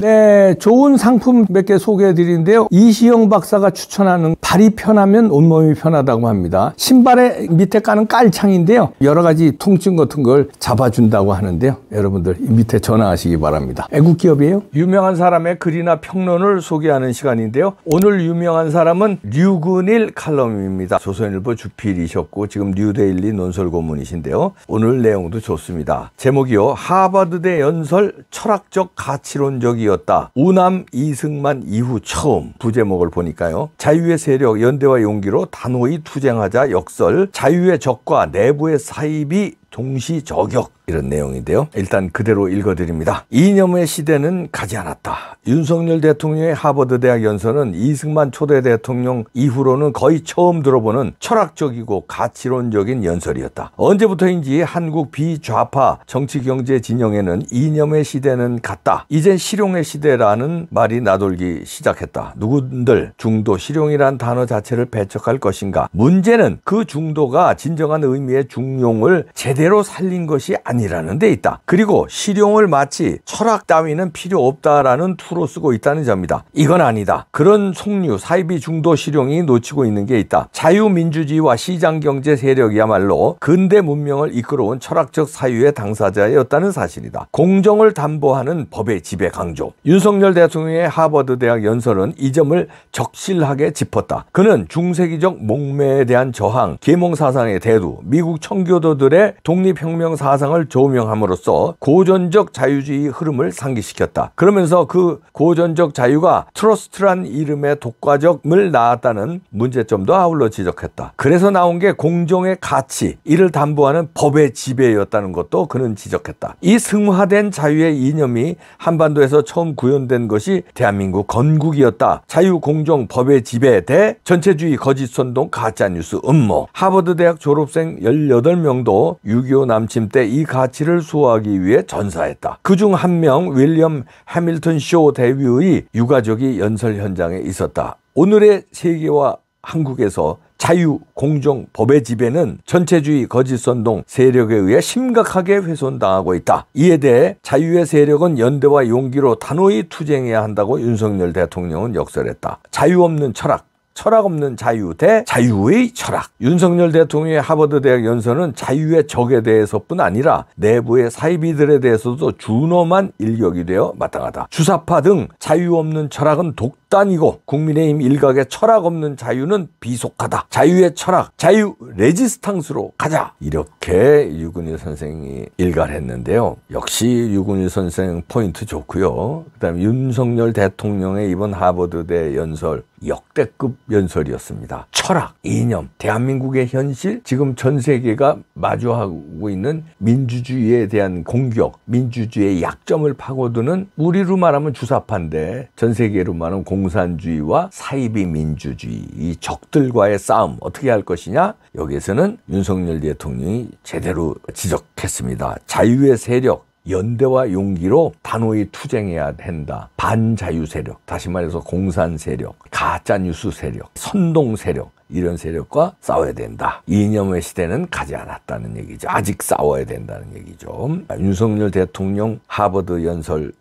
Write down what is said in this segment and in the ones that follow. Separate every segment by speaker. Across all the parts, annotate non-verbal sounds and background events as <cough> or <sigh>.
Speaker 1: 네, 좋은 상품 몇 개 소개해 드리는데요. 이시영 박사가 추천하는 발이 편하면 온몸이 편하다고 합니다. 신발의 밑에 까는 깔창인데요. 여러 가지 통증 같은 걸 잡아준다고 하는데요. 여러분들 밑에 전화하시기 바랍니다. 애국기업이에요. 유명한 사람의 글이나 평론을 소개하는 시간인데요. 오늘 유명한 사람은 류근일 칼럼입니다. 조선일보 주필이셨고 지금 뉴데일리 논설고문이신데요. 오늘 내용도 좋습니다. 제목이요. 하버드대 연설 철학적 가치론적이요. 이었다 우남 이승만 이후 처음 두 제목을 보니까요. 자유의 세력 연대와 용기로 단호히 투쟁하자 역설 자유의 적과 내부의 사입이 동시 저격 이런 내용인데요. 일단 그대로 읽어드립니다. 이념의 시대는 가지 않았다. 윤석열 대통령의 하버드대학 연설은 이승만 초대 대통령 이후로는 거의 처음 들어보는 철학적이고 가치론적인 연설이었다. 언제부터인지 한국 비좌파 정치경제 진영에는 이념의 시대는 갔다. 이젠 실용의 시대라는 말이 나돌기 시작했다. 누군들 중도 실용이란 단어 자체를 배척할 것인가. 문제는 그 중도가 진정한 의미의 중용을 제대로 살린 것이 아니다. 아니라는 데 있다. 그리고 실용을 마치 철학 따위는 필요 없다라는 투로 쓰고 있다는 점이다. 이건 아니다. 그런 속류, 사이비 중도 실용이 놓치고 있는 게 있다. 자유민주주의와 시장경제 세력이야말로 근대 문명을 이끌어온 철학적 사유의 당사자였다는 사실이다. 공정을 담보하는 법의 지배 강조. 윤석열 대통령의 하버드 대학 연설은 이 점을 적실하게 짚었다. 그는 중세기적 목매에 대한 저항, 계몽 사상의 대두, 미국 청교도들의 독립혁명 사상을 조명함으로써 고전적 자유주의 흐름을 상기시켰다. 그러면서 그 고전적 자유가 트러스트란 이름의 독과적을 낳았다는 문제점도 아울러 지적했다. 그래서 나온 게 공정의 가치, 이를 담보하는 법의 지배였다는 것도 그는 지적했다. 이 승화된 자유의 이념이 한반도에서 처음 구현된 것이 대한민국 건국이었다. 자유, 공정, 법의 지배 에대해 전체주의, 거짓, 선동, 가짜뉴스, 음모. 하버드대학 졸업생 18명도 6.25 남침 때이가 가치를 수호하기 위해 전사했다. 그중 한명 윌리엄 해밀턴 쇼 대위의 유가족이 연설 현장에 있었다. 오늘의 세계와 한국에서 자유, 공정, 법의 지배는 전체주의 거짓선동 세력에 의해 심각하게 훼손당하고 있다. 이에 대해 자유의 세력은 연대와 용기로 단호히 투쟁해야 한다고 윤석열 대통령은 역설했다. 자유 없는 철학, 철학 없는 자유 대 자유의 철학. 윤석열 대통령의 하버드 대학 연설은 자유의 적에 대해서뿐 아니라 내부의 사이비들에 대해서도 준엄한 일격이 되어 마땅하다. 주사파 등 자유 없는 철학은 독 극단이고 국민의힘 일각의 철학 없는 자유는 비속하다. 자유의 철학, 자유 레지스탕스로 가자. 이렇게 유근일 선생이 일가 했는데요. 역시 유근일 선생 포인트 좋고요. 그다음에 윤석열 대통령의 이번 하버드대 연설 역대급 연설이었습니다. 철학, 이념, 대한민국의 현실, 지금 전 세계가 마주하고 있는 민주주의에 대한 공격, 민주주의의 약점을 파고드는 우리로 말하면 주사파인데 전 세계로 말하면 공 공산주의와 사이비 민주주의 이 적들과의 싸움 어떻게 할 것이냐 여기에서는 윤석열 대통령이 제대로 지적했습니다. 자유의 세력 연대와 용기로 단호히 투쟁해야 된다. 반자유 세력, 다시 말해서 공산 세력, 가짜 뉴스 세력, 선동 세력 이런 세력과 싸워야 된다. 이념의 시대는 가지 않았다는 얘기죠. 아직 싸워야 된다는 얘기죠. 윤석열 대통령 하버드 연설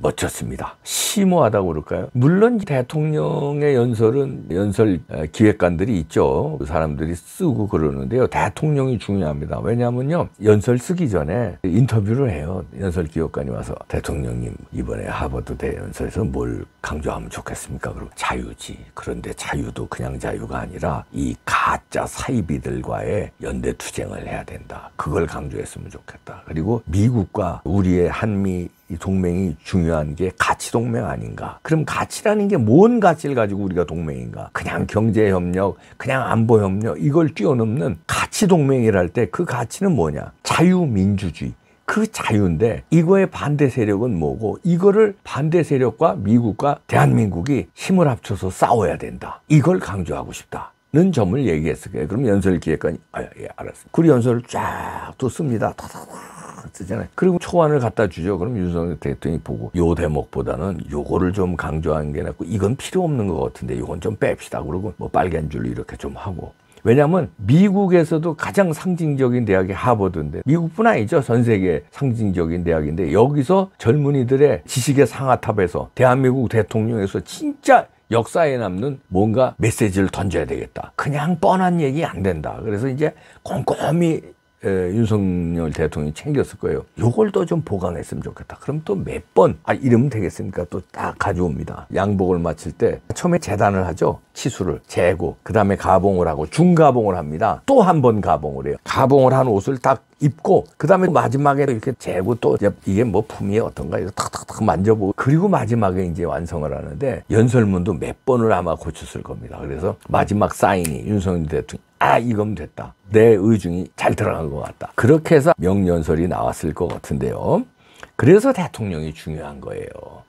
Speaker 1: 멋졌습니다. 심오하다고 그럴까요? 물론 대통령의 연설은 연설 기획관들이 있죠. 그 사람들이 쓰고 그러는데요. 대통령이 중요합니다. 왜냐하면요. 연설 쓰기 전에 인터뷰를 해요. 연설 기획관이 와서 대통령님 이번에 하버드 대연설에서 뭘 강조하면 좋겠습니까? 그리 자유지. 그런데 자유도 그냥 자유가 아니라 이 가짜 사이비들과의 연대 투쟁을 해야 된다. 그걸 강조했으면 좋겠다. 그리고 미국과 우리의 한미 이 동맹이 중요한 게 가치 동맹 아닌가? 그럼 가치라는 게 뭔 가치를 가지고 우리가 동맹인가? 그냥 경제 협력, 그냥 안보 협력 이걸 뛰어넘는 가치 동맹이랄 때 그 가치는 뭐냐? 자유민주주의. 그 자유인데 이거의 반대 세력은 뭐고 이거를 반대 세력과 미국과 대한민국이 힘을 합쳐서 싸워야 된다. 이걸 강조하고 싶다. 는 점을 얘기했을 거예요. 그럼 연설 기획관이 아, 예, 알았어. 그리 연설을 쫙또 씁니다. 다다다. 쓰잖아요. 그리고 초안을 갖다 주죠. 그럼 윤석열 대통령이 보고 요 대목보다는 요거를 좀 강조한 게 낫고 이건 필요 없는 것 같은데 이건좀 뺍시다. 그러고 뭐 빨간 줄 이렇게 좀 하고 왜냐하면 미국에서도 가장 상징적인 대학이 하버드인데 미국뿐 아니죠 전 세계 상징적인 대학인데 여기서 젊은이들의 지식의 상아탑에서 대한민국 대통령에서 진짜 역사에 남는 뭔가 메시지를 던져야 되겠다. 그냥 뻔한 얘기 안 된다. 그래서 이제 꼼꼼히 에, 예, 윤석열 대통령이 챙겼을 거예요. 요걸 또 좀 보관했으면 좋겠다. 그럼 또 몇 번, 아, 이러면 되겠습니까또 딱 가져옵니다. 양복을 마칠 때 처음에 재단을 하죠. 치수를 재고, 그 다음에 가봉을 하고, 중가봉을 합니다. 또 한 번 가봉을 해요. 가봉을 한 옷을 딱 입고 그다음에 마지막에 이렇게 재고 또 이게 뭐 품이 어떤가 이렇게 탁탁탁 만져보고 그리고 마지막에 이제 완성을 하는데 연설문도 몇 번을 아마 고쳤을 겁니다. 그래서 마지막 사인이 윤석열 대통령 아 이건 됐다. 내 의중이 잘 들어간 것 같다. 그렇게 해서 명연설이 나왔을 것 같은데요. 그래서 대통령이 중요한 거예요.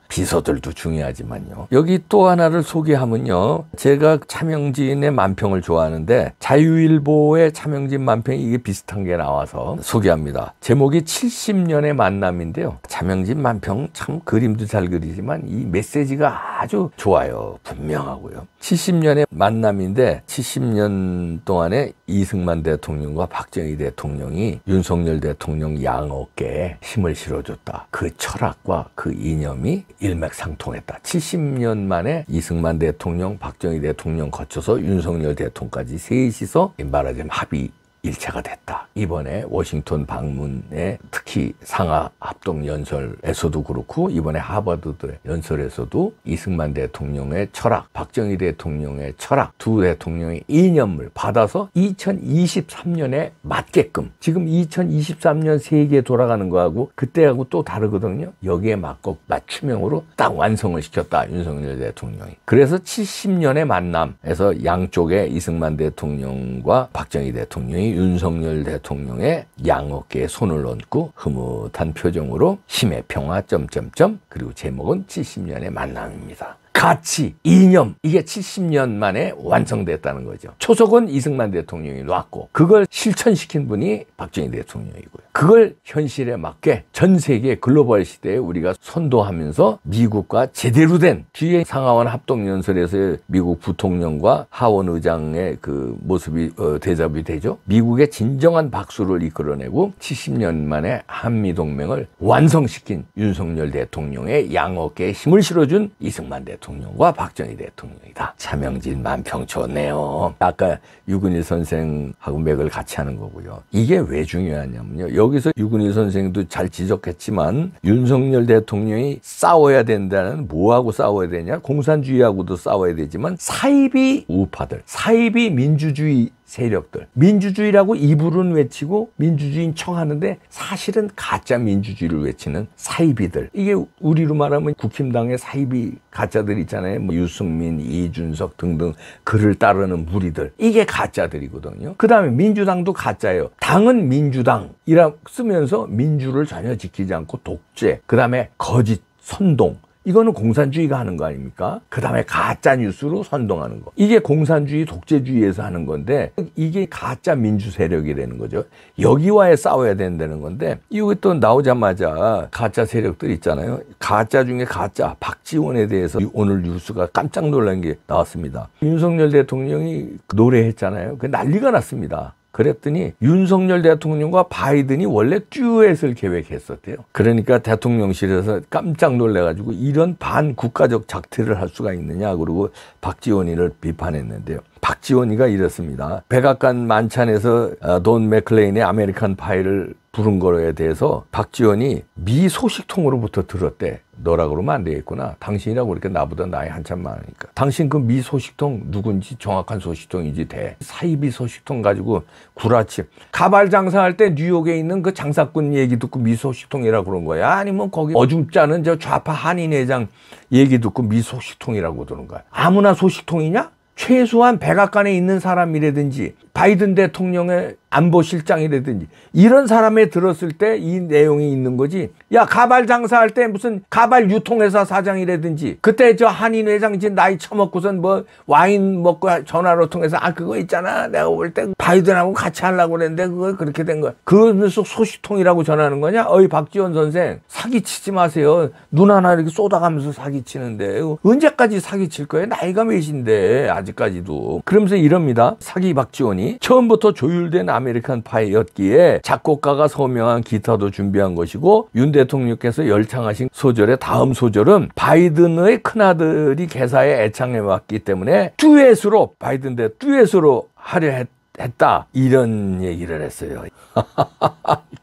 Speaker 1: 비서들도 중요하지만요. 여기 또 하나를 소개하면요. 제가 차명진의 만평을 좋아하는데 자유일보의 차명진 만평이 이게 비슷한 게 나와서 소개합니다. 제목이 70년의 만남인데요. 차명진 만평 참 그림도 잘 그리지만 이 메시지가 아주 좋아요. 분명하고요. 70년의 만남인데 70년 동안에 이승만 대통령과 박정희 대통령이 윤석열 대통령 양어깨에 힘을 실어줬다. 그 철학과 그 이념이 일맥상통했다. 70년 만에 이승만 대통령, 박정희 대통령 거쳐서 윤석열 대통령까지 셋이서 말하자면 합의 일체가 됐다. 이번에 워싱턴 방문에 특히 상하 합동 연설에서도 그렇고 이번에 하버드대 연설에서도 이승만 대통령의 철학, 박정희 대통령의 철학 두 대통령의 이념을 받아서 2023년에 맞게끔 지금 2023년 세계에 돌아가는 거하고 그때하고 또 다르거든요. 여기에 맞고 맞춤형으로 딱 완성을 시켰다. 윤석열 대통령이. 그래서 70년의 만남에서 양쪽에 이승만 대통령과 박정희 대통령이 윤석열 대통령의 양어깨에 손을 얹고 흐뭇한 표정으로 심해 평화 점점점 그리고 제목은 70년의 만남입니다. 가치, 이념 이게 70년 만에 완성됐다는 거죠. 초석은 이승만 대통령이 놨고 그걸 실천시킨 분이 박정희 대통령이고요. 그걸 현실에 맞게 전 세계 글로벌 시대에 우리가 선도하면서 미국과 제대로 된 뒤에 상하원 합동연설에서 의 미국 부통령과 하원 의장의 그 모습이 어, 대접이 되죠. 미국의 진정한 박수를 이끌어내고 70년 만에 한미동맹을 완성시킨 윤석열 대통령의 양어깨에 힘을 실어준 이승만 대통령. 대통령과 박정희 대통령이다. 차명진 만평 좋네요. 아까 유근일 선생하고 맥을 같이 하는 거고요. 이게 왜 중요하냐면요. 여기서 유근일 선생도 잘 지적했지만 윤석열 대통령이 싸워야 된다는 뭐하고 싸워야 되냐? 공산주의하고도 싸워야 되지만 사이비 우파들, 사이비 민주주의 세력들. 민주주의라고 이불은 외치고 민주주의인 청하는데 사실은 가짜 민주주의를 외치는 사이비들. 이게 우리로 말하면 국힘당의 사이비 가짜들 있잖아요. 뭐 유승민, 이준석 등등 그를 따르는 무리들. 이게 가짜들이거든요. 그 다음에 민주당도 가짜예요. 당은 민주당이라 쓰면서 민주를 전혀 지키지 않고 독재, 그 다음에 거짓, 선동, 이거는 공산주의가 하는 거 아닙니까? 그 다음에 가짜 뉴스로 선동하는 거. 이게 공산주의 독재주의에서 하는 건데 이게 가짜 민주 세력이 되는 거죠. 여기와의 싸워야 된다는 건데 이거 또 나오자마자 가짜 세력들 있잖아요. 가짜 중에 가짜 박지원에 대해서 오늘 뉴스가 깜짝 놀란 게 나왔습니다. 윤석열 대통령이 노래했잖아요. 그 난리가 났습니다. 그랬더니 윤석열 대통령과 바이든이 원래 듀엣을 계획했었대요. 그러니까 대통령실에서 깜짝 놀래가지고 이런 반국가적 작태를 할 수가 있느냐 그러고 박지원이를 비판했는데요. 박지원이가 이랬습니다. 백악관 만찬에서 어, 돈 맥클레인의 아메리칸 파일을 부른 거에 대해서 박지원이 미 소식통으로부터 들었대. 너라 그러면 안 되겠구나. 당신이라고 이렇게 나보다 나이 한참 많으니까. 당신 그 미 소식통 누군지 정확한 소식통인지 돼. 사이비 소식통 가지고 구라침. 가발 장사할 때 뉴욕에 있는 그 장사꾼 얘기 듣고 미 소식통이라 고 그런 거야. 아니면 뭐 거기 어중짜는 저 좌파 한인회장 얘기 듣고 미 소식통이라고 그러는 거야. 아무나 소식통이냐? 최소한 백악관에 있는 사람이라든지 바이든 대통령의 안보실장이라든지 이런 사람에 들었을 때 이 내용이 있는 거지 야 가발 장사할 때 무슨 가발 유통회사 사장이라든지 그때 저 한인 회장 진 나이 처먹고선 뭐 와인 먹고 전화로 통해서 아 그거 있잖아 내가 볼 때 바이든하고 같이 하려고 그랬는데 그거 그렇게 된 거야 그러면서 소식통이라고 전하는 거냐 어이 박지원 선생 사기치지 마세요 눈 하나 이렇게 쏟아가면서 사기치는데 언제까지 사기칠 거예요 나이가 몇인데 아직까지도 그러면서 이럽니다 사기 박지원이 기반 처음부터 조율된 아메리칸 파이였기에 작곡가가 서명한 기타도 준비한 것이고 윤 대통령께서 열창하신 소절의 다음 소절은 바이든의 큰아들이 개사에 애창해 왔기 때문에 듀엣으로 바이든 대 듀엣으로 하려 했, 했다 이런 얘기를 했어요 <laughs>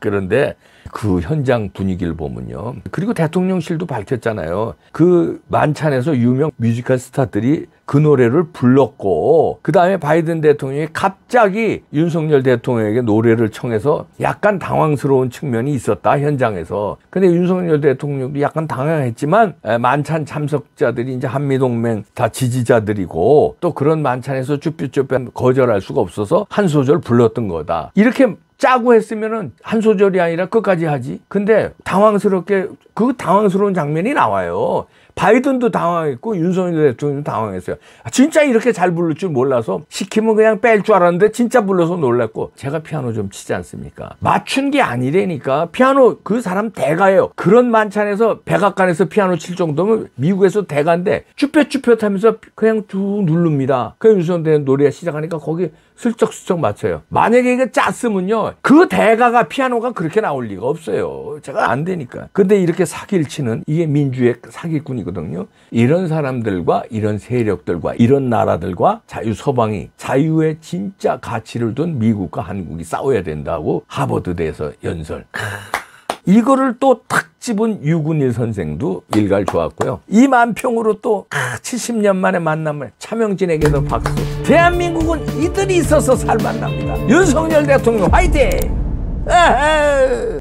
Speaker 1: 그런데 그 현장 분위기를 보면요. 그리고 대통령실도 밝혔잖아요. 그 만찬에서 유명 뮤지컬 스타들이 그 노래를 불렀고 그 다음에 바이든 대통령이 갑자기 윤석열 대통령에게 노래를 청해서 약간 당황스러운 측면이 있었다 현장에서 근데 윤석열 대통령도 약간 당황했지만 만찬 참석자들이 이제 한미동맹 다 지지자들이고 또 그런 만찬에서 쭈뼛쭈뼛 거절할 수가 없어서 한 소절 불렀던 거다 이렇게 짜고 했으면은 한 소절이 아니라 끝까지 하지. 근데 당황스럽게 그 당황스러운 장면이 나와요. 바이든도 당황했고 윤석열 대통령도 당황했어요. 아, 진짜 이렇게 잘 부를 줄 몰라서 시키면 그냥 뺄 줄 알았는데 진짜 불러서 놀랐고 제가 피아노 좀 치지 않습니까? 맞춘 게 아니라니까 피아노 그 사람 대가예요. 그런 만찬에서 백악관에서 피아노 칠 정도면 미국에서 대가인데 쭈뼛쭈뼛하면서 그냥 쭉 누릅니다. 그 윤석열 대통령 노래 시작하니까 거기 슬쩍슬쩍 맞춰요. 만약에 이게 짰으면요 그 대가가 피아노가 그렇게 나올 리가 없어요. 제가 안 되니까. 근데 이렇게 사기를 치는 이게 민주의 사기꾼이거든요. 이런 사람들과 이런 세력들과 이런 나라들과 자유 서방이 자유의 진짜 가치를 둔 미국과 한국이 싸워야 된다고 하버드대에서 연설. 이거를 또 탁 집은 유군일 선생도 일갈 좋았고요. 이만평으로 또 70년 아, 만에 만남을 차명진에게도 박수. 대한민국은 이들이 있어서 살만납니다. 윤석열 대통령 화이팅! 아하.